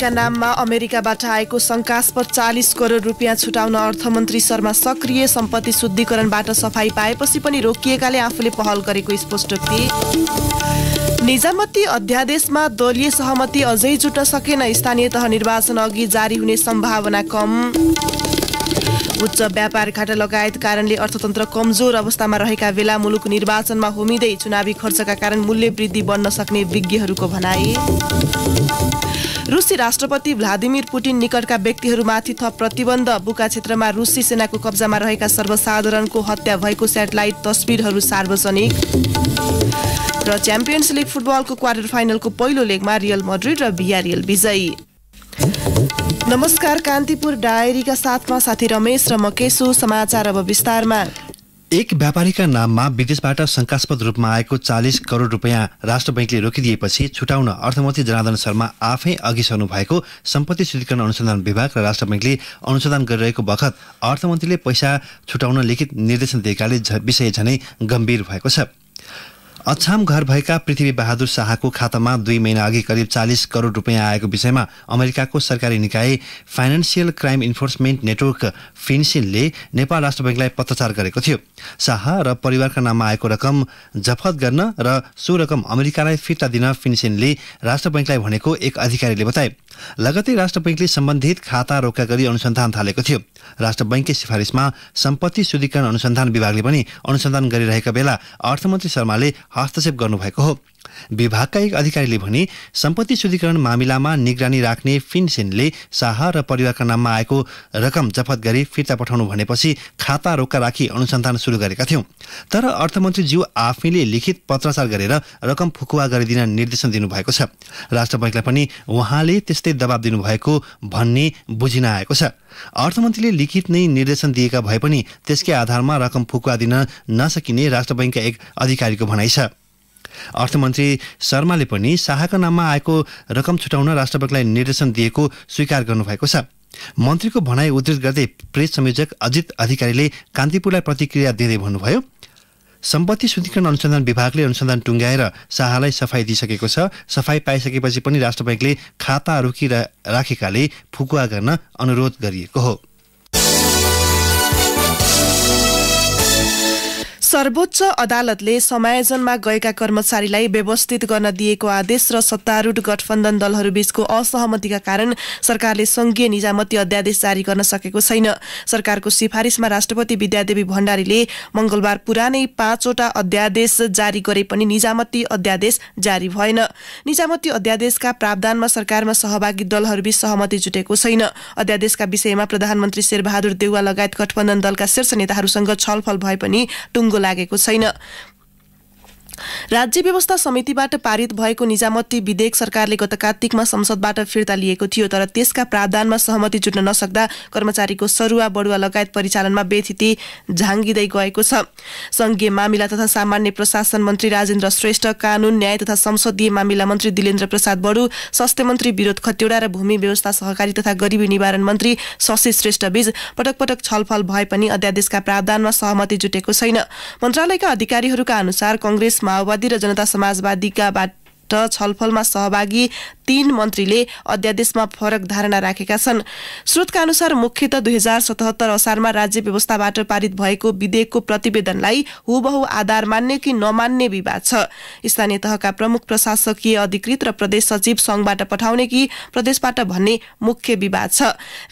कम्पनीका नाममा अमेरिकाबाट आएको शङ्कास्पद चालिस करोड रुपियाँ छुटाउन अर्थमन्त्री शर्मा सक्रिय सम्पत्ति शुद्धिकरणबाट सफाई पाएपछि पनि रोकिएकाले आफूले पहल गरेको स्पष्ट थिए निजामती अध्यादेशमा दलीय सहमति अझै जुट्न सकेन स्थानीय तह निर्वाचन अघि जारी हुने सम्भावना कम उच्च व्यापार घाटा लगायत कारणले अर्थतन्त्र कमजोर अवस्थामा रहेका बेला मुलुक निर्वाचनमा होमिँदै चुनावी खर्चका कारण मूल्य वृद्धि बन्न सक्ने विज्ञहरूको भनाई रुसी राष्ट्रपति भ्लादिमिर पुटिन निकटका व्यक्तिहरूमाथि थप प्रतिबन्ध बुका क्षेत्रमा रुसी सेनाको कब्जामा रहेका सर्वसाधारणको हत्या भएको सेटेलाइट तस्विरहरू सार्वजनिक र च्याम्पियन्स लिग फुटबलको क्वार्टर फाइनलको पहिलो लेगमा रियल मड्रिड र बिआरएल विजयी नमस्कार कान्तिपुर डायरीका साथमा साथी रमेश र मकेशु समाचार अब विस्तारमा एक व्यापारीका नाममा विदेशबाट शङ्कास्पद रूपमा आएको चालिस करोड रुपियाँ राष्ट्र ब्याङ्कले रोकिदिएपछि छुटाउन अर्थमन्त्री जनार्दन शर्मा आफै अघि सर्नु भएको सम्पत्ति शुद्धिकरण अनुसन्धान विभाग र राष्ट्र ब्याङ्कले अनुसन्धान गरिरहेको बखत अर्थमन्त्रीले पैसा छुटाउन लिखित निर्देशन दिएकाले विषय झनै गम्भीर भएको छ अछाम घर भएका पृथ्वी बहादुर शाहको खातामा दुई महिना अघि करिब चालिस करोड रुपियाँ आएको विषयमा अमेरिकाको सरकारी निकाय फाइनेन्सियल क्राइम इन्फोर्समेन्ट नेटवर्क फिन्सिनले नेपाल राष्ट्र ब्याङ्कलाई पत्रचार गरेको थियो शाह र परिवारका नाममा आएको रकम जफत गर्न र सो रकम अमेरिकालाई फिर्ता दिन फिन्सिनले राष्ट्र ब्याङ्कलाई भनेको एक अधिकारीले बताए लगतै राष्ट्र बैङ्कले सम्बन्धित खाता रोका गरी अनुसन्धान थालेको थियो राष्ट्र बैङ्ककै सिफारिसमा सम्पत्ति शुद्धिकरण अनुसन्धान विभागले पनि अनुसन्धान गरिरहेका बेला अर्थमन्त्री शर्माले हस्तक्षेप गर्नुभएको हो विभागका एक अधिकारीले भने सम्पत्ति शुद्धिकरण मामिलामा निगरानी राख्ने फिनसेनले शाह र परिवारका नाममा आएको रकम जफत गरी फिर्ता पठाउनु भनेपछि खाता रोक्का राखी अनुसन्धान सुरु गरेका थियौँ तर अर्थमन्त्रीज्यू आफैले लिखित पत्राचार गरेर रकम फुकुवा गरिदिन निर्देशन दिनुभएको छ राष्ट्र बैङ्कलाई पनि उहाँले त्यस्तै दबाब दिनुभएको भन्ने बुझिन आएको छ अर्थमन्त्रीले लिखित नै निर्देशन दिएका भए पनि त्यसकै आधारमा रकम फुकुवा दिन नसकिने राष्ट्र बैङ्कका एक अधिकारीको भनाइ छ अर्थमन्त्री शर्माले पनि शाहको नाममा आएको रकम छुटाउन राष्ट्रपतिलाई निर्देशन दिएको स्वीकार गर्नुभएको छ मन्त्रीको भनाई उद्धित गर्दै प्रेस संयोजक अजित अधिकारीले कान्तिपुरलाई प्रतिक्रिया दिँदै भन्नुभयो सम्पत्ति शुद्धिकरण अनुसन्धान विभागले अनुसन्धान टुङ्गाएर शाहलाई सफाई दिइसकेको छ सफाई पाइसकेपछि पनि राष्ट्र ब्याङ्कले खाता राखेकाले फुकुवा गर्न अनुरोध गरिएको हो सर्वोच्च अदालतले समायोजनमा गएका कर्मचारीलाई व्यवस्थित गर्न दिएको आदेश र सत्तारूढ गठबन्धन दलहरूबीचको असहमतिका कारण सरकारले संघीय निजामती अध्यादेश जारी गर्न सकेको छैन सरकारको सिफारिशमा राष्ट्रपति विद्यादेवी भण्डारीले मंगलबार पुरानै पाँचवटा अध्यादेश जारी गरे पनि निजामती अध्यादेश जारी भएन निजामती अध्यादेशका प्रावधानमा सरकारमा सहभागी दलहरूबीच सहमति जुटेको छैन अध्यादेशका विषयमा प्रधानमन्त्री शेरबहादुर देउवा लगायत गठबन्धन दलका शीर्ष नेताहरूसँग छलफल भए पनि टुङ्गो लागेको छैन राज्य व्यवस्था समितिबाट पारित भएको निजामती विधेयक सरकारले गत कार्तिकमा संसदबाट फिर्ता लिएको थियो तर त्यसका प्रावधानमा सहमति जुट्न नसक्दा कर्मचारीको सरुवा बढुवा लगायत परिचालनमा व्यथिति झाँगिँदै गएको छ संघीय मामिला तथा सामान्य प्रशासन मन्त्री राजेन्द्र श्रेष्ठ कानून न्याय तथा संसदीय मामिला मन्त्री दिलेन्द्र प्रसाद बडु स्वास्थ्य मन्त्री विरोध खतेडा र भूमि व्यवस्था सहकारी तथा गरिबी निवारण मन्त्री श्रेष्ठ श्रेष्ठबीच पटक पटक छलफल भए पनि अध्यादेशका प्रावधानमा सहमति जुटेको छैन मन्त्रालयका अधिकारीहरूका अनुसार कङ्ग्रेस माओवादी र जनता समाजवादीका बाट छलफलमा सहभागी तीन मन्त्रीले अध्यादेशमा फरक धारणा राखेका छन् स्रोतका अनुसार मुख्यत दुई हजार सतहत्तर असारमा राज्य व्यवस्थाबाट पारित भएको विधेयकको प्रतिवेदनलाई हुबहु आधार मान्ने कि नमान्ने विवाद छ स्थानीय तहका प्रमुख प्रशासकीय अधिकृत र प्रदेश सचिव संघबाट पठाउने कि प्रदेशबाट भन्ने मुख्य विवाद छ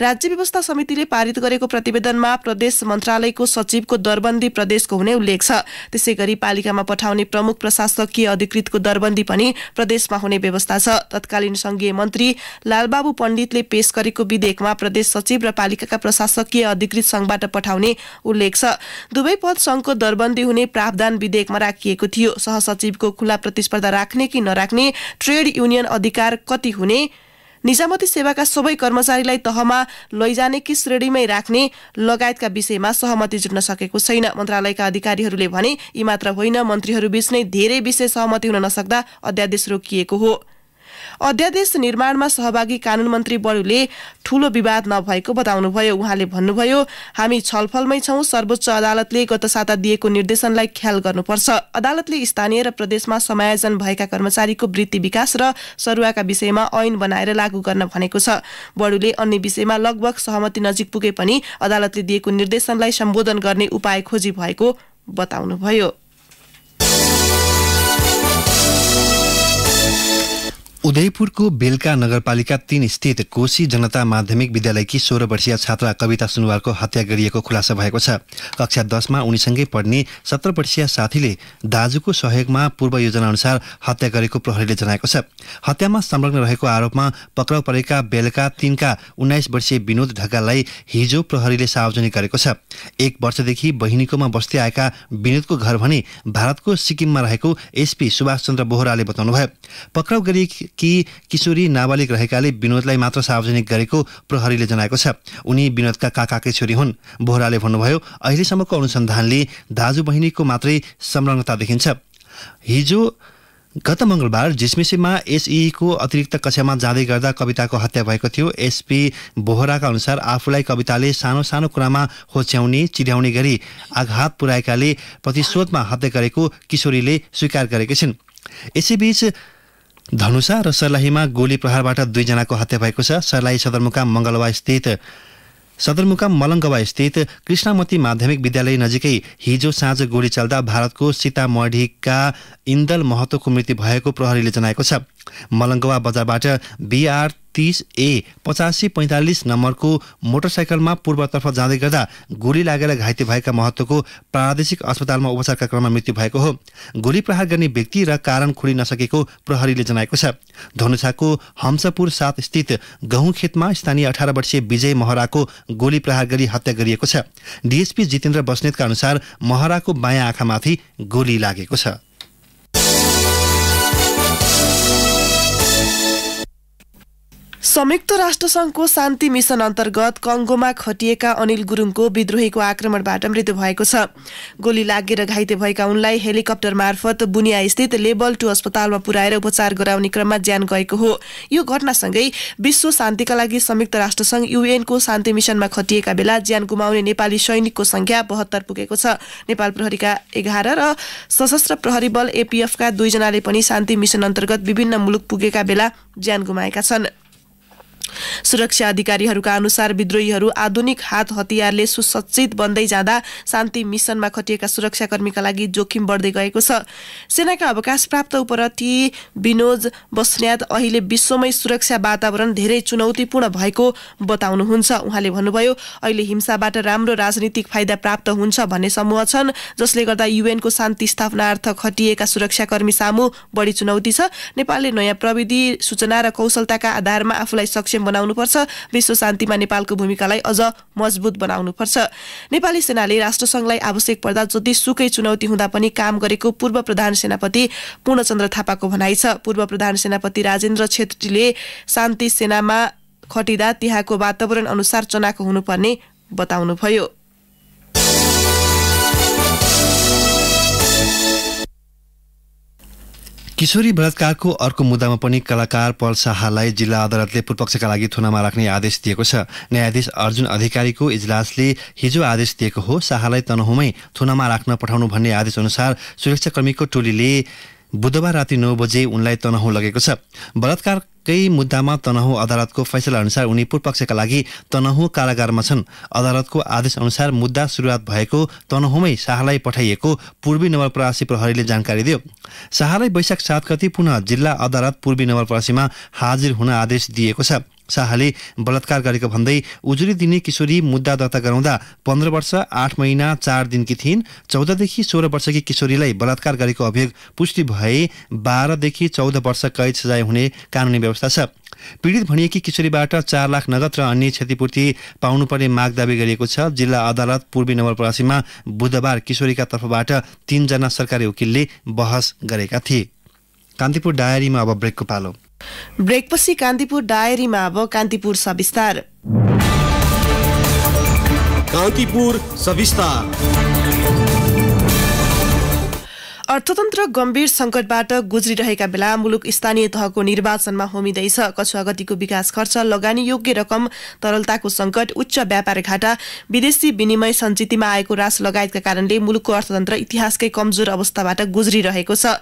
राज्य व्यवस्था समितिले पारित गरेको प्रतिवेदनमा प्रदेश मन्त्रालयको सचिवको दरबन्दी प्रदेशको हुने उल्लेख छ त्यसै गरी पालिकामा पठाउने प्रमुख प्रशासकीय अधिकृतको दरबन्दी पनि प्रदेशमा हुने व्यवस्था छ तत्कालीन संघीय मन्त्री लालबाबु पण्डितले पेश गरेको विधेयकमा प्रदेश सचिव र पालिकाका प्रशासकीय अधिकृत संघबाट पठाउने उल्लेख छ दुवै पद संघको दरबन्दी हुने प्रावधान विधेयकमा राखिएको थियो सहसचिवको खुला प्रतिस्पर्धा राख्ने कि नराख्ने ट्रेड युनियन अधिकार कति हुने निजामती सेवाका सबै कर्मचारीलाई तहमा लैजाने कि श्रेणीमै राख्ने लगायतका विषयमा सहमति जुट्न सकेको छैन मन्त्रालयका अधिकारीहरूले भने यी मात्र होइन मन्त्रीहरूबीच नै धेरै विषय सहमति हुन नसक्दा अध्यादेश रोकिएको हो अध्यादेश निर्माणमा सहभागी कानुन मन्त्री बरुले ठूलो विवाद नभएको बताउनुभयो उहाँले भन्नुभयो हामी छलफलमै छौँ सर्वोच्च अदालतले गत साता दिएको निर्देशनलाई ख्याल गर्नुपर्छ अदालतले स्थानीय र प्रदेशमा समायोजन भएका कर्मचारीको वृत्ति विकास र सरुवाका विषयमा ऐन बनाएर लागू गर्न भनेको छ बडुले अन्य विषयमा लगभग सहमति नजिक पुगे पनि अदालतले दिएको निर्देशनलाई सम्बोधन गर्ने उपाय खोजी भएको बताउनुभयो उदयपुरको बेलका नगरपालिका तीन स्थित कोशी जनता माध्यमिक विद्यालयकी सोह्र वर्षीय छात्रा कविता सुनवारको हत्या गरिएको खुलासा भएको छ कक्षा दसमा उनीसँगै पढ्ने सत्र वर्षीय साथीले दाजुको सहयोगमा पूर्व योजना अनुसार हत्या गरेको प्रहरीले जनाएको छ हत्यामा संलग्न रहेको आरोपमा पक्राउ परेका बेलका तीनका उन्नाइस वर्षीय विनोद ढकाललाई हिजो प्रहरीले सार्वजनिक गरेको छ एक वर्षदेखि बहिनीकोमा बस्दै आएका विनोदको घर भने भारतको सिक्किममा रहेको एसपी सुभाषचन्द्र बोहराले बताउनुभयो पक्राउ गरिएकी कि किशोरी नाबालिग रहेकाले विनोदलाई मात्र सार्वजनिक गरेको प्रहरीले जनाएको छ उनी विनोदका काकाकै छोरी हुन् बोहराले भन्नुभयो अहिलेसम्मको अनुसन्धानले दाजु बहिनीको मात्रै संलग्नता देखिन्छ हिजो गत मङ्गलबार जिसमिसीमा एसईको अतिरिक्त कक्षामा जाँदै गर्दा कविताको हत्या भएको थियो एसपी बोहराका अनुसार आफूलाई कविताले सानो सानो कुरामा होच्याउने चिड्याउने गरी आघात पुर्याएकाले प्रतिशोधमा हत्या गरेको किशोरीले स्वीकार गरेकी छिन् यसैबीच धनुषा र सर्लाहीमा गोली प्रहारबाट दुईजनाको हत्या भएको छ सर्लाही सदरमुकाम मङ्गलवा स्थित सदरमुकाम मलङ्गवा स्थित कृष्णमती माध्यमिक विद्यालय नजिकै हिजो साँझ गोली चल्दा भारतको सीतामढीका इन्दल महतोको मृत्यु भएको प्रहरीले जनाएको छ मलङ्गवा बजारबाट बिआर तिस ए पचासी पैँतालिस नम्बरको मोटरसाइकलमा पूर्वतर्फ जाँदै गर्दा गोली लागेर घाइते भएका महत्त्वको प्रादेशिक अस्पतालमा उपचारका क्रममा मृत्यु भएको हो गोली प्रहार गर्ने व्यक्ति र कारण खोली नसकेको प्रहरीले जनाएको छ धनुषाको हम्सपुर सात स्थित गहुँ खेतमा स्थानीय अठार वर्षीय विजय महराको गोली प्रहार गरी हत्या गरिएको छ डिएसपी जितेन्द्र बस्नेतका अनुसार महराको बायाँ आँखामाथि गोली लागेको छ संयुक्त राष्ट्र शान्ति मिसन अन्तर्गत कङ्गोमा खटिएका अनिल गुरुङको विद्रोहीको आक्रमणबाट मृत्यु भएको छ गोली लागेर घाइते भएका उनलाई हेलिकप्टर मार्फत बुनिया स्थित लेबल टू अस्पतालमा पुर्याएर उपचार गराउने क्रममा ज्यान गएको हो यो घटनासँगै विश्व शान्तिका लागि संयुक्त राष्ट्र युएनको शान्ति मिसनमा खटिएका बेला ज्यान गुमाउने नेपाली सैनिकको संख्या बहत्तर पुगेको छ नेपाल प्रहरीका एघार र सशस्त्र प्रहरी बल एपिएफका दुईजनाले पनि शान्ति मिसन अन्तर्गत विभिन्न मुलुक पुगेका बेला ज्यान गुमाएका छन् सुरक्षा अधिकारीहरूका अनुसार विद्रोहीहरू आधुनिक हात हतियारले सुसज्जित बन्दै जाँदा शान्ति मिसनमा खटिएका सुरक्षाकर्मीका लागि जोखिम बढ्दै गएको छ सेनाका अवकाश प्राप्त उपरती विनोज बस्न्यात अहिले विश्वमै सुरक्षा वातावरण धेरै चुनौतीपूर्ण भएको बताउनुहुन्छ उहाँले भन्नुभयो अहिले हिंसाबाट राम्रो राजनीतिक फाइदा प्राप्त हुन्छ भन्ने समूह छन् जसले गर्दा युएनको शान्ति स्थापनार्थ खटिएका सुरक्षाकर्मी सामु बढी चुनौती छ नेपालले नयाँ प्रविधि सूचना र कौशलताका आधारमा आफूलाई सक्षम सक्षम बनाउनुपर्छ विश्व शान्तिमा नेपालको भूमिकालाई अझ मजबुत बनाउनुपर्छ नेपाली सेनाले राष्ट्रसङ्घलाई आवश्यक पर्दा जति सुकै चुनौती हुँदा पनि काम गरेको पूर्व प्रधान सेनापति पूर्णचन्द्र थापाको भनाइ छ पूर्व प्रधान सेनापति राजेन्द्र छेत्रीले शान्ति सेनामा खटिँदा त्यहाँको वातावरण अनुसार चनाको हुनुपर्ने बताउनुभयो किशोरी बलात्कारको अर्को मुद्दामा पनि कलाकार पल शाहलाई जिल्ला अदालतले पूर्वपक्षका लागि थुनामा राख्ने आदेश दिएको छ न्यायाधीश अर्जुन अधिकारीको इजलासले हिजो आदेश दिएको हो शाहलाई तनहुमै थुनामा राख्न पठाउनु भन्ने आदेश अनुसार सुरक्षाकर्मीको टोलीले बुधबार राति नौ बजे उनलाई तनहु लगेको छ बलात्कार एकै मुद्दामा तनहु अदालतको फैसला अनुसार उनी पूर्वपक्षका लागि तनहु कारागारमा छन् अदालतको आदेश अनुसार मुद्दा सुरुवात भएको तनहुमै शाहलाई पठाइएको पूर्वी नवलपरासी प्रहरीले जानकारी दियो शाहलाई वैशाख सात गति पुनः जिल्ला अदालत पूर्वी नवलपरासीमा हाजिर हुन आदेश दिएको छ शाहले बलात्कार गरेको भन्दै उजुरी दिने किशोरी मुद्दा दर्ता गराउँदा पन्ध्र वर्ष आठ महिना चार दिनकी थिइन् चौधदेखि सोह्र वर्षकी किशोरीलाई बलात्कार गरेको अभियोग पुष्टि भए बाह्रदेखि चौध वर्ष कैद सजाय हुने कानुनी व्यवस्था व्यवस्था छ पीडित भनिएकी किशोरीबाट चार लाख नगद र अन्य क्षतिपूर्ति पाउनुपर्ने माग दावी गरिएको छ जिल्ला अदालत पूर्वी नवलपरासीमा बुधबार किशोरीका तर्फबाट तीनजना सरकारी वकिलले बहस गरेका थिए कान्तिपुर डायरीमा अब ब्रेकको पालो ब्रेकपछि कान्तिपुर डायरीमा अब कान्तिपुर सविस्तार कान्तिपुर सविस्तार अर्थतन्त्र गम्भीर संकटबाट गुज्रिरहेका बेला मुलुक स्थानीय तहको निर्वाचनमा होमिँदैछ कछुवागतिको विकास खर्च लगानी योग्य रकम तरलताको संकट उच्च व्यापार घाटा विदेशी विनिमय सञ्चितमा आएको रास लगायतका कारणले मुलुकको अर्थतन्त्र इतिहासकै कमजोर अवस्थाबाट गुज्रिरहेको छ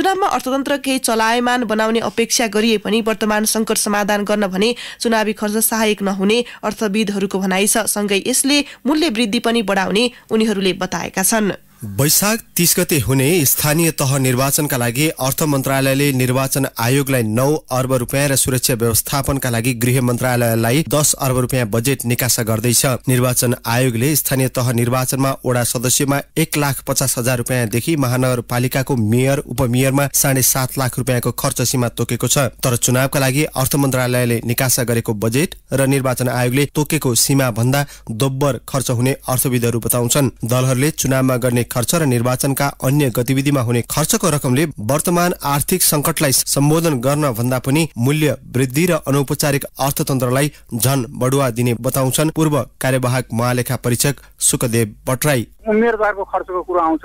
चुनावमा अर्थतन्त्र केही चलायमान बनाउने अपेक्षा गरिए पनि वर्तमान संकट समाधान गर्न भने चुनावी खर्च सहायक नहुने अर्थविदहरूको भनाइ छ सँगै यसले मूल्य वृद्धि पनि बढाउने उनीहरूले बताएका छन् वैशाख तीस गते हुने स्थानीय तह निर्वाचनका लागि अर्थ मन्त्रालयले निर्वाचन आयोगलाई नौ अर्ब रुपियाँ र सुरक्षा व्यवस्थापनका लागि गृह मन्त्रालयलाई दस अर्ब रुपियाँ बजेट निकासा गर्दैछ निर्वाचन आयोगले स्थानीय तह निर्वाचनमा वडा सदस्यमा एक लाख पचास हजार रुपियाँदेखि महानगरपालिकाको मेयर उपमेयरमा साढे सात लाख रुपियाँको खर्च सीमा तोकेको छ तर चुनावका लागि अर्थ मन्त्रालयले निकासा गरेको बजेट र निर्वाचन आयोगले तोकेको सीमा भन्दा दोब्बर खर्च हुने अर्थविदहरू बताउँछन् दलहरूले चुनावमा गर्ने खर्च र निर्वाचनका अन्य गतिविधिमा हुने खर्चको रकमले वर्तमान आर्थिक संकटलाई सम्बोधन गर्न भन्दा पनि मूल्य वृद्धि र अनौपचारिक अर्थतन्त्रलाई झन बढुवा दिने बताउँछन् पूर्व कार्यवाहक महालेखा परीक्षक सुखदेव भट्टराई उम्मेदवारको खर्चको कुरो आउँछ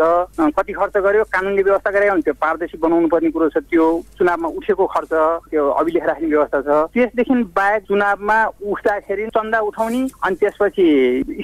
कति खर्च गर्यो कानुनले व्यवस्था गरे हुन्थ्यो पारदर्शी बनाउनु पर्ने कुरो छ त्यो चुनावमा उठेको खर्च त्यो अभिलेख राख्ने व्यवस्था छ त्यसदेखि बाहेक चुनावमा उठ्दाखेरि चन्दा उठाउने अनि त्यसपछि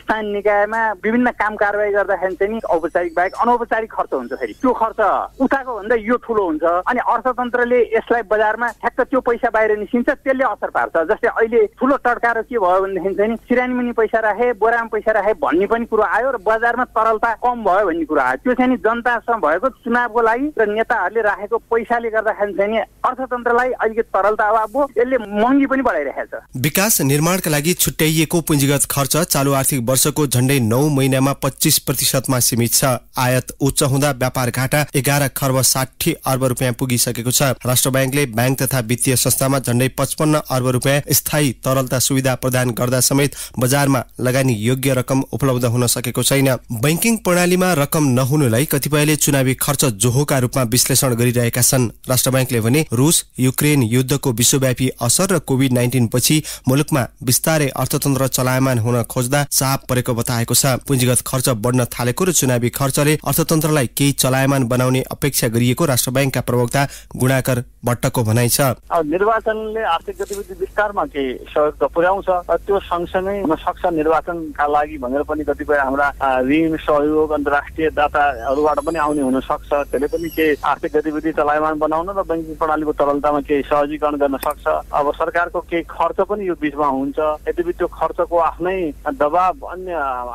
स्थानीय निकायमा विभिन्न काम कारवाही गर्दाखेरि चाहिँ औपचारिक बाहेक अनौपचारिक खर्च हुन्छ फेरि त्यो खर्च उठाएको भन्दा यो ठुलो हुन्छ अनि अर्थतन्त्रले यसलाई बजारमा ठ्याक्क त्यो पैसा बाहिर निस्किन्छ त्यसले असर पार्छ जस्तै अहिले ठुलो टड्कारो के भयो भनेदेखि चाहिँ सिरानीमुनि पैसा राखे बोरामा पैसा राखे भन्ने पनि कुरो आयो र बजारमा तरलता कम भयो भन्ने कुरा आयो त्यो चाहिँ नि जनतासँग भएको चुनावको लागि र नेताहरूले राखेको पैसाले गर्दाखेरि चाहिँ नि अर्थतन्त्रलाई अलिकति तरलता अभाव हो यसले महँगी पनि बढाइरहेको छ विकास निर्माणका लागि छुट्याइएको पुँजीगत खर्च चालु आर्थिक वर्षको झन्डै नौ महिनामा पच्चिस प्रतिशतमा सीमित छ आयात उच्च हुँदा व्यापार घाटा एघार खर्ब साठी अर्ब रुपियाँ पुगिसकेको छ राष्ट्र ब्याङ्कले ब्याङ्क तथा वित्तीय संस्थामा झन्डै पचपन्न अर्ब रुपियाँ स्थायी तरलता सुविधा प्रदान गर्दा समेत बजारमा लगानी योग्य रकम उपलब्ध हुन सकेको छैन ब्याङ्किङ प्रणालीमा रकम नहुनुलाई कतिपयले चुनावी खर्च जोहोका रूपमा विश्लेषण गरिरहेका छन् राष्ट्र ब्याङ्कले भने रुस युक्रेन युद्धको विश्वव्यापी असर र कोविड नाइन्टिन पछि मुलुकमा विस्तारै अर्थतन्त्र चलायमान हुन खोज्दा चाप परेको बताएको छ पुँजीगत खर्च बढ्न थालेको र चुनावी खर्चले अर्थतन्त्रलाई केही चलायमान बनाउने अपेक्षा गरिएको राष्ट्र ब्याङ्कका प्रवक्ता गुणाकर भट्टको भनाइ छ निर्वाचनले आर्थिक गतिविधि विस्तारमा केही सहयोग त पुर्याउँछ त्यो सँगसँगै हुन सक्छ निर्वाचनका लागि भनेर पनि कतिपय हाम्रा ऋण सहयोग अन्तर्राष्ट्रिय दाताहरूबाट पनि आउने हुन सक्छ त्यसले पनि केही आर्थिक गतिविधि चलायमान बनाउन र ब्याङ्किङ प्रणालीको तरलतामा केही सहजीकरण गर्न सक्छ अब सरकारको केही खर्च पनि यो बिचमा हुन्छ यद्यपि त्यो खर्चको आफ्नै दबाव अन्य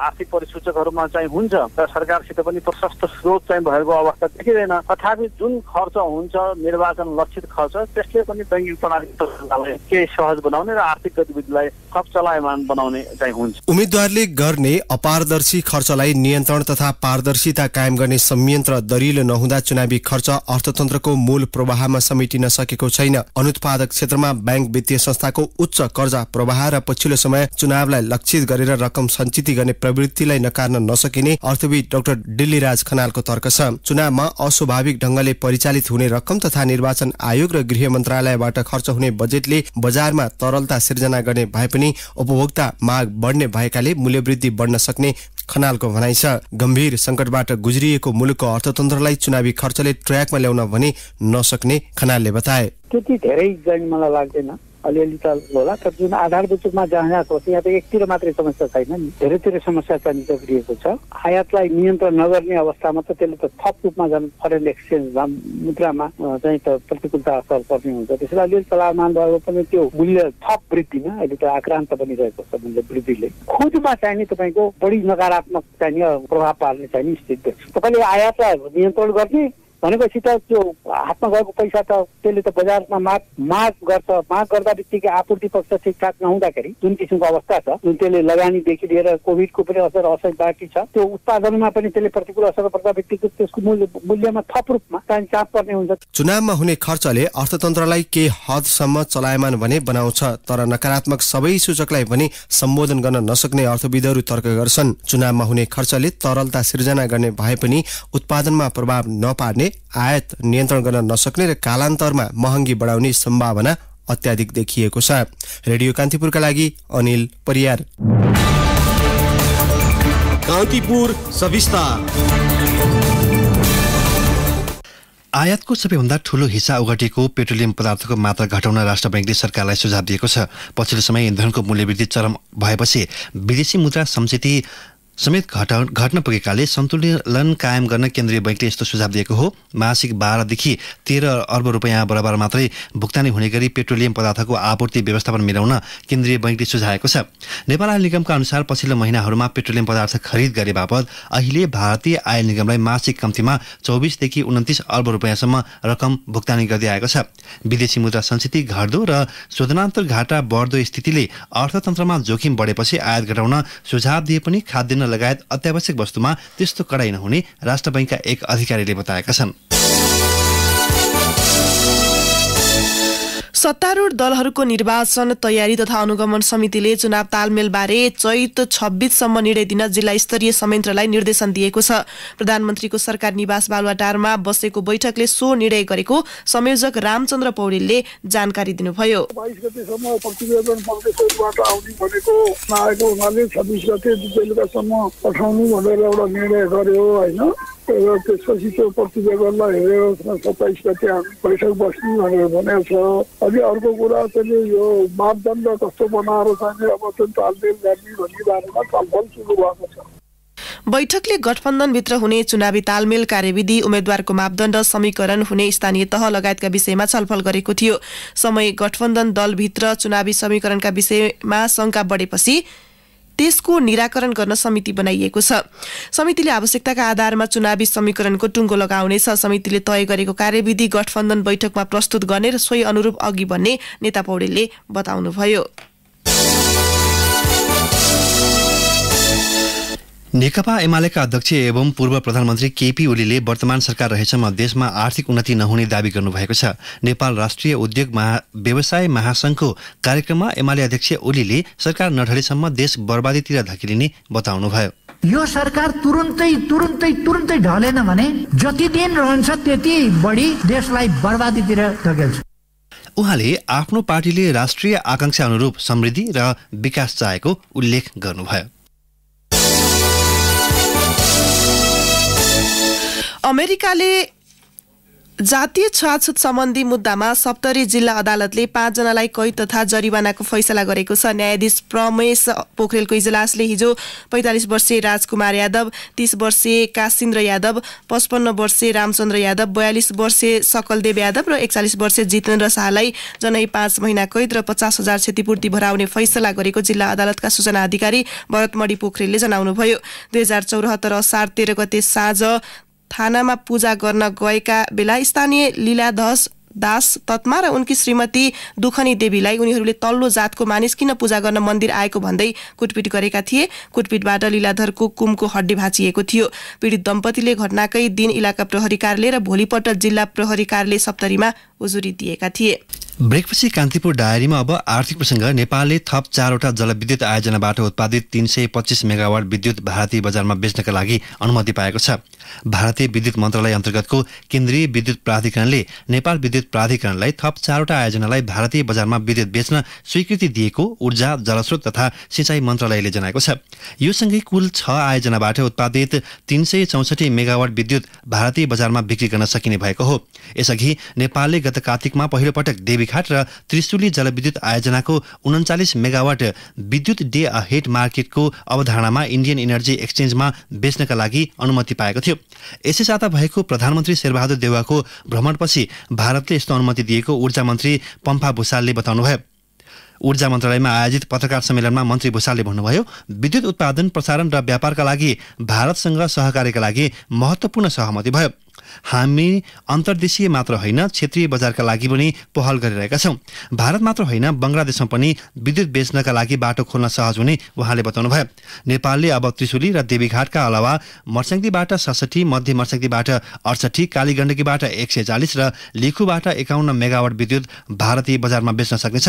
आर्थिक परिसूचकहरूमा चाहिँ हुन्छ र सरकारसित पनि प्रशस्त स्रोत चाहिँ भएको अवस्था देखिँदैन तथापि जुन खर्च हुन्छ निर्वाचन लक्ष्य सुरक्षित खर्च त्यसले पनि ब्याङ्किङ प्रणाली केही सहज बनाउने र आर्थिक गतिविधिलाई थप चलायमान बनाउने चाहिँ हुन्छ उम्मेद्वारले गर्ने अपारदर्शी खर्चलाई नियन्त्रण तथा पारदर्शिता कायम गर्ने संयन्त्र दरिलो नहुँदा चुनावी खर्च अर्थतन्त्रको मूल प्रवाहमा समेटिन सकेको छैन अनुत्पादक क्षेत्रमा ब्याङ्क वित्तीय संस्थाको उच्च कर्जा प्रवाह र पछिल्लो समय चुनावलाई लक्षित गरेर रकम सञ्चित गर्ने प्रवृत्तिलाई नकार्न नसकिने अर्थविद डाक्टर डिल्लीराज खनालको तर्क छ चुनावमा अस्वाभाविक ढङ्गले परिचालित हुने रकम तथा निर्वाचन आयोग र गृह मन्त्रालयबाट खर्च हुने बजेटले बजारमा तरलता सिर्जना गर्ने भए पनि उपभोक्ता माग बढ्ने भएकाले मूल्यवृद्धि बढ्न सक्ने खनालको भनाइ छ गम्भीर संकटबाट गुज्रिएको मुलुकको अर्थतन्त्रलाई चुनावी खर्चले ट्र्याकमा ल्याउन भने नसक्ने खनालले बताए त्यति धेरै मलाई लाग्दैन अलिअलि त होला तर जुन आधारभूत रूपमा जहाँ जहाँ छ यहाँ त एकतिर मात्रै समस्या छैन नि धेरैतिर समस्या चाहिँ जोडिएको छ आयातलाई नियन्त्रण नगर्ने अवस्थामा त त्यसले त थप रूपमा झन् फरेन एक्सचेन्ज मुद्रामा चाहिँ त प्रतिकूलता असर पर्ने हुन्छ त्यसैले अलिअलि चलामान भएको पनि त्यो मूल्य थप वृद्धिमा अहिले त आक्रान्त पनि रहेको छ मूल्य वृद्धिले खोजमा चाहिने तपाईँको बढी नकारात्मक चाहिने प्रभाव पार्ने चाहिने स्थिति तपाईँले आयातलाई नियन्त्रण गर्ने भनेपछि त त्यो हातमा गएको पैसा त त्यसले त बजारमा माग माग गर्छ माग गर्दा बित्तिकै आपूर्ति पक्ष ठिकठाक नहुँदाखेरि जुन किसिमको अवस्था छ जुन त्यसले लगानीदेखि लिएर कोभिडको पनि असर असर बाँकी छ त्यो उत्पादनमा पनि त्यसले प्रतिकूल असर पर्दा बित्तिकै त्यसको मूल्य मूल्यमा थप रूपमा चाहिँ चाप पर्ने हुन्छ चुनावमा हुने खर्चले अर्थतन्त्रलाई केही हदसम्म चलायमान भने बनाउँछ तर नकारात्मक सबै सूचकलाई पनि सम्बोधन गर्न नसक्ने अर्थविदहरू तर्क गर्छन् चुनावमा हुने खर्चले तरलता सिर्जना गर्ने भए पनि उत्पादनमा प्रभाव नपार्ने आयात नियन्त्रण गर्न नसक्ने र कालान्तरमा महँगी बढाउने सम्भावना अत्याधिक देखिएको छ रेडियो कान्तिपुरका लागि अनिल परियार कान्तिपुर सविस्तार आयातको सबैभन्दा ठूलो हिस्सा ओगटेको पेट्रोलियम पदार्थको मात्रा घटाउन राष्ट्र ब्याङ्कले सरकारलाई सुझाव दिएको छ पछिल्लो समय इन्धनको मूल्यवृद्धि चरम भएपछि विदेशी मुद्रा सम्झेती समेत घटा घट्न पुगेकाले सन्तुलन कायम गर्न केन्द्रीय बैङ्कले यस्तो सुझाव दिएको हो मासिक बाह्रदेखि तेह्र अर्ब रुपियाँ बराबर मात्रै भुक्तानी हुने गरी पेट्रोलियम पदार्थको आपूर्ति व्यवस्थापन मिलाउन केन्द्रीय बैङ्कले सुझाएको छ नेपाल आयल निगमका अनुसार पछिल्लो महिनाहरूमा पेट्रोलियम पदार्थ खरिद गरे बापत अहिले भारतीय आयल निगमलाई मासिक कम्तीमा चौबिसदेखि उन्तिस अर्ब रुपियाँसम्म रकम भुक्तानी गर्दै आएको छ विदेशी मुद्रा संस्थिति घट्दो र शोधनान्तर घाटा बढ्दो स्थितिले अर्थतन्त्रमा जोखिम बढेपछि आयात घटाउन सुझाव दिए पनि खाद्यान्न लगायत अत्यावश्यक वस्तुमा त्यस्तो कडाई नहुने राष्ट्र बैङ्कका एक अधिकारीले बताएका छन् सत्तारूढ़ दलहरूको निर्वाचन तयारी तथा अनुगमन समितिले चुनाव तालमेलबारे चैत छब्बिससम्म निर्णय दिन जिल्ला स्तरीय संयन्त्रलाई निर्देशन दिएको छ प्रधानमन्त्रीको सरकार निवास बालुवाटारमा बसेको बैठकले सो निर्णय गरेको संयोजक रामचन्द्र पौडेलले जानकारी दिनुभयो गते पठाउनु भनेर एउटा निर्णय गर्यो र त्यसपछि त्यो प्रतिवेदनलाई हेरेर उसमा सत्ताइसमा त्यहाँ बैठक बस्नु भनेर भनेको छ अनि अर्को कुरा चाहिँ यो मापदण्ड कस्तो बनाएर चाहिँ अब चाहिँ तालमेल गर्ने भन्ने बारेमा छलफल सुरु भएको छ बैठकले गठबन्धनभित्र हुने चुनावी तालमेल कार्यविधि उम्मेद्वारको मापदण्ड समीकरण हुने स्थानीय तह लगायतका विषयमा छलफल गरेको थियो समय गठबन्धन दलभित्र चुनावी समीकरणका विषयमा शङ्का बढेपछि त्यसको निराकरण गर्न समिति बनाइएको छ समितिले आवश्यकताका आधारमा चुनावी समीकरणको टुङ्गो लगाउनेछ समितिले तय गरेको कार्यविधि गठबन्धन बैठकमा प्रस्तुत गर्ने र सोही अनुरूप अघि बढ्ने नेता पौडेलले बताउनुभयो नेकपा एमालेका अध्यक्ष एवं पूर्व प्रधानमन्त्री केपी ओलीले वर्तमान सरकार रहेसम्म देशमा आर्थिक उन्नति नहुने दावी गर्नुभएको छ नेपाल राष्ट्रिय उद्योग महा व्यवसाय महासंघको कार्यक्रममा एमाले अध्यक्ष ओलीले सरकार नढलेसम्म देश बर्बादीतिर धकिलिने बताउनुभयो यो सरकार तुरुन्तै तुरुन्तै तुरुन्तै ढलेन भने जति दिन रहन्छ त्यति बढी देशलाई बर्बादीतिर धकेल्छ उहाँले आफ्नो पार्टीले राष्ट्रिय आकांक्षा अनुरूप समृद्धि र विकास चाहेको उल्लेख गर्नुभयो अमेरिकाले जातीय छुवाछुत सम्बन्धी मुद्दामा सप्तरी जिल्ला अदालतले पाँचजनालाई कैद तथा जरिवानाको फैसला गरेको छ न्यायाधीश प्रमेश पोखरेलको इजलासले हिजो पैँतालिस वर्षीय राजकुमार यादव तीस वर्षीय काशिन्द्र यादव पचपन्न वर्षीय रामचन्द्र यादव बयालिस वर्षीय सकलदेव यादव र एकचालिस वर्षीय जितेन्द्र शाहलाई जनै पाँच महिना कैद र पचास हजार क्षतिपूर्ति भराउने फैसला गरेको जिल्ला अदालतका सूचना अधिकारी भरतमणि पोखरेलले जनाउनुभयो दुई हजार चौरात्तर असार तेह्र गते साँझ थानामा पूजा गर्न गएका बेला स्थानीय लीलाधस दास तत्मा र उनकी श्रीमती दुखनी देवीलाई उनीहरूले तल्लो जातको मानिस किन पूजा गर्न मन्दिर आएको भन्दै कुटपिट गरेका थिए कुटपिटबाट लीलाधरको कुमको हड्डी भाँचिएको थियो पीडित दम्पतिले घटनाकै दिन इलाका प्रहरी कार्यालय र भोलिपल्ट जिल्ला प्रहरी कार्यालय सप्तरीमा उजुरी दिएका थिए ब्रेकपछि कान्तिपुर डायरीमा अब आर्थिक प्रसङ्ग नेपालले थप चारवटा जलविद्युत आयोजनाबाट उत्पादित तिन सय पच्चिस मेगावाट विद्युत भारतीय बजारमा बेच्नका लागि अनुमति पाएको छ भारतीय विद्युत मन्त्रालय अन्तर्गतको केन्द्रीय विद्युत प्राधिकरणले नेपाल विद्युत प्राधिकरणलाई थप चारवटा आयोजनालाई भारतीय बजारमा विद्युत बेच्न स्वीकृति दिएको ऊर्जा जलस्रोत तथा सिँचाइ मन्त्रालयले जनाएको छ यो सँगै कुल छ आयोजनाबाट उत्पादित तिन सय चौसठी मेगावाट विद्युत भारतीय बजारमा बिक्री गर्न सकिने भएको हो यसअघि नेपालले गत कार्तिकमा पहिलोपटक देवी कालीघाट र त्रिशुली जलविद्युत आयोजनाको उन्चालिस मेगावाट विद्युत डे हेड मार्केटको अवधारणामा इन्डियन इनर्जी एक्सचेन्जमा बेच्नका लागि अनुमति पाएको थियो यसै साता भएको प्रधानमन्त्री शेरबहादुर देवाको भ्रमणपछि भारतले यस्तो अनुमति दिएको ऊर्जा मन्त्री पम्फा भूषालले बताउनुभयो ऊर्जा मन्त्रालयमा आयोजित पत्रकार सम्मेलनमा मन्त्री भूषालले भन्नुभयो विद्युत उत्पादन प्रसारण र व्यापारका लागि भारतसँग सहकार्यका लागि महत्त्वपूर्ण सहमति भयो हामी अन्तर्देशीय मात्र होइन क्षेत्रीय बजारका लागि पनि पहल गरिरहेका छौँ भारत मात्र होइन बङ्गलादेशमा पनि विद्युत बेच्नका लागि बाटो खोल्न सहज हुने उहाँले बताउनुभयो नेपालले अब त्रिशुली र देवीघाटका अलावा मर्स्याङ्गीबाट सडसठी मध्य मर्स्याङ्गीबाट अडसठी कालीगण्डकीबाट एक सय चालिस र लिखुबाट एकाउन्न मेगावाट विद्युत भारतीय बजारमा बेच्न सक्नेछ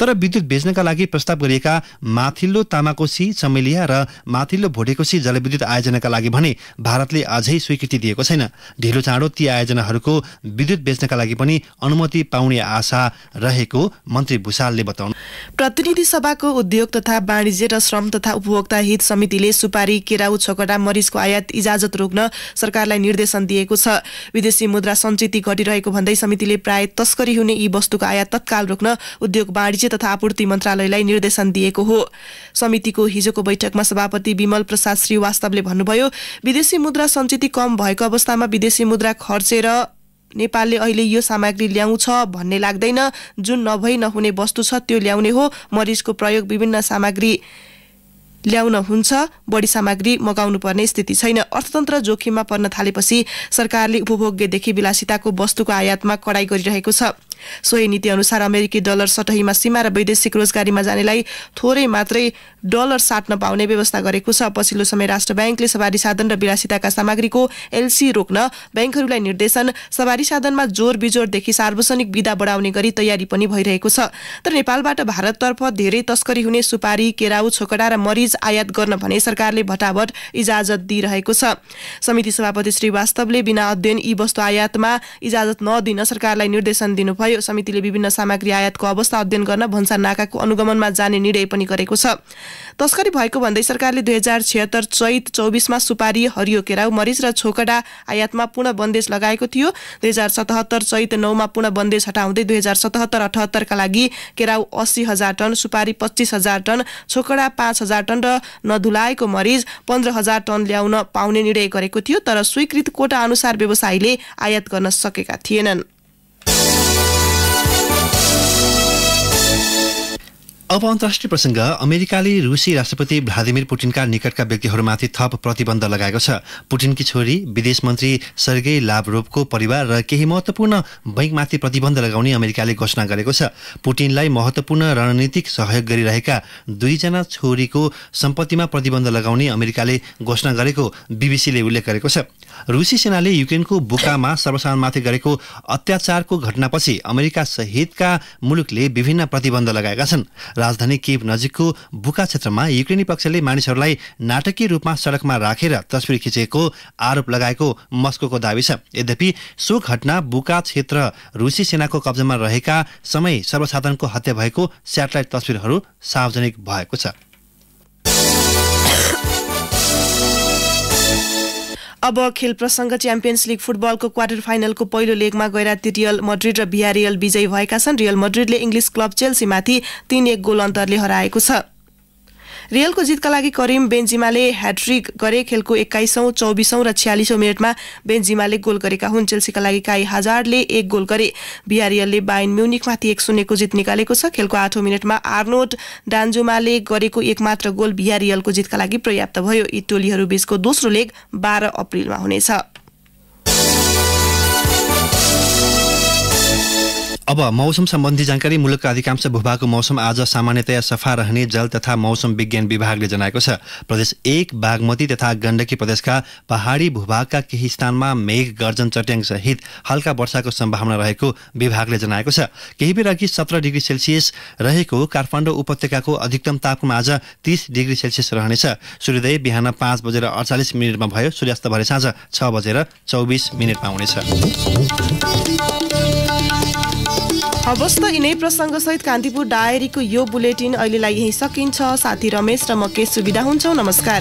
तर विद्युत बेच्नका लागि प्रस्ताव गरिएका माथिल्लो तामाकोसी चमेलिया र माथिल्लो भोटेकोशी जलविद्युत आयोजनाका लागि भने भारतले अझै स्वीकृति दिएको छैन ढिलो चाँडो ती आयोजनाहरूको विद्युत बेच्नका लागि पनि अनुमति पाउने आशा रहेको मन्त्री भूषालले बताउनु प्रतिनिधि सभाको उद्योग तथा वाणिज्य र श्रम तथा उपभोक्ता हित समितिले सुपारी केराउ छोकडा मरिचको आयात इजाजत रोक्न सरकारलाई निर्देशन दिएको छ विदेशी मुद्रा सञ्चित घटिरहेको भन्दै समितिले प्राय तस्करी हुने यी वस्तुको आयात तत्काल रोक्न उद्योग वाणिज्य तथा आपूर्ति मन्त्रालयलाई निर्देशन दिएको हो समितिको हिजोको बैठकमा सभापति विमल प्रसाद श्रीवास्तवले भन्नुभयो विदेशी मुद्रा सञ्चित कम भएको अवस्थामा विदेशी विदेशी मुद्रा खर्चेर नेपालले अहिले यो सामग्री ल्याउँछ भन्ने लाग्दैन जुन नभई नहुने वस्तु छ त्यो ल्याउने हो मरिचको प्रयोग विभिन्न सामग्री ल्याउन हुन्छ बढी सामग्री मगाउनु पर्ने स्थिति छैन अर्थतन्त्र जोखिममा पर्न थालेपछि सरकारले उपभोग्यदेखि विलासिताको वस्तुको आयातमा कडाई गरिरहेको छ सोही नीति अनुसार अमेरिकी डलर सटहीमा सीमा र वैदेशिक रोजगारीमा जानेलाई थोरै मात्रै डलर साट्न पाउने व्यवस्था गरेको छ पछिल्लो समय राष्ट्र ब्याङ्कले सवारी साधन र विलासिताका सामग्रीको एलसी रोक्न ब्याङ्कहरूलाई निर्देशन सवारी साधनमा जोर बिजोरदेखि सार्वजनिक विदा बढाउने गरी तयारी पनि भइरहेको छ तर नेपालबाट भारततर्फ धेरै तस्करी हुने सुपारी केराउ छोकडा र मरिज आयात गर्न भने सरकारले भटाभट इजाजत दिइरहेको छ समिति सभापति श्रीवास्तवले बिना अध्ययन यी वस्तु आयातमा इजाजत नदिन सरकारलाई निर्देशन दिनुभयो यो समितिले विभिन्न सामग्री आयातको अवस्था अध्ययन गर्न भन्सा नाकाको अनुगमनमा जाने निर्णय पनि गरेको छ तस्करी भएको भन्दै सरकारले दुई हजार छिहत्तर चैत चौबिसमा सुपारी हरियो केराउ मरिच र छोकडा आयातमा पूर्ण बन्देज लगाएको थियो दुई हजार सतहत्तर चैत नौमा पूर्ण बन्देज हटाउँदै दुई हजार सतहत्तर अठहत्तरका लागि केराउ अस्सी हजार टन सुपारी पच्चिस हजार टन छोकडा पाँच हजार टन र नधुलाएको मरिच पन्ध्र हजार टन ल्याउन पाउने निर्णय गरेको थियो तर स्वीकृत कोटा अनुसार व्यवसायीले आयात गर्न सकेका थिएनन् अब अन्तर्राष्ट्रिय प्रसङ्ग अमेरिकाले रुसी राष्ट्रपति भ्लादिमिर पुटिनका निकटका व्यक्तिहरूमाथि थप प्रतिबन्ध लगाएको छ पुटिनकी छोरी विदेश मन्त्री सर्गे लाभरोपको परिवार र केही महत्त्वपूर्ण बैङ्कमाथि प्रतिबन्ध लगाउने अमेरिकाले घोषणा गरेको छ पुटिनलाई महत्त्वपूर्ण रणनीतिक सहयोग गरिरहेका दुईजना छोरीको सम्पत्तिमा प्रतिबन्ध लगाउने अमेरिकाले घोषणा गरेको बिबिसीले उल्लेख गरेको छ रुसी सेनाले युक्रेनको बुकामा सर्वसाधारणमाथि गरेको अत्याचारको घटनापछि अमेरिका सहितका मुलुकले विभिन्न प्रतिबन्ध लगाएका छन् राजधानी केप नजिकको बुका क्षेत्रमा युक्रेनी पक्षले मानिसहरूलाई नाटकीय रूपमा सडकमा राखेर तस्विर खिचेको आरोप लगाएको मस्को दावी छ यद्यपि सो घटना बुका क्षेत्र रुसी सेनाको कब्जामा रहेका समय सर्वसाधारणको हत्या भएको स्याटेलाइट तस्विरहरू सार्वजनिक भएको छ अब खेल प्रसङ्ग च्याम्पियन्स लिग फुटबलको क्वार्टर फाइनलको पहिलो लेगमा गैराती रियल मड्रिड र बिहारियल विजयी भएका छन् रियल मड्रिडले इङ्ग्लिस क्लब चेल्सीमाथि तीन एक गोल अन्तरले हराएको छ रियलको जितका लागि करिम बेन्जिमाले ह्याट्रिक गरे खेलको एक्काइसौँ चौबिसौँ र छ्यालिसौँ मिनटमा बेन्जिमाले गोल गरेका हुन् चेल्सीका लागि काई हजारले एक गोल गरे बिहारियलले बाइन म्युनिकमाथि एक शून्यको जित निकालेको छ खेलको आठौँ मिनटमा आर्नोट डान्जुमाले गरेको एकमात्र गोल बिहारियलको जितका लागि पर्याप्त भयो यी टोलीहरू बीचको दोस्रो लेग बाह्र अप्रेलमा हुनेछ अब मौसम सम्बन्धी जानकारी मुलुकका अधिकांश भूभागको मौसम आज सामान्यतया सफा रहने जल तथा मौसम विज्ञान विभागले जनाएको छ प्रदेश एक बागमती तथा गण्डकी प्रदेशका पहाडी भूभागका केही स्थानमा मेघ गर्जन चट्याङ सहित हल्का वर्षाको सम्भावना रहेको विभागले जनाएको छ केही बेर अघि सत्र डिग्री सेल्सियस रहेको काठमाडौँ उपत्यकाको अधिकतम तापक्रम आज तिस डिग्री सेल्सियस रहनेछ सूर्योदय बिहान पाँच बजेर अडचालिस मिनटमा भयो सूर्यास्त भरे साँझ छ बजेर चौबिस मिनटमा हुनेछ हवस् त यिनै प्रसङ्गसहित कान्तिपुर डायरीको यो बुलेटिन अहिलेलाई यहीँ सकिन्छ साथी रमेश र म के सुविधा हुन्छौँ नमस्कार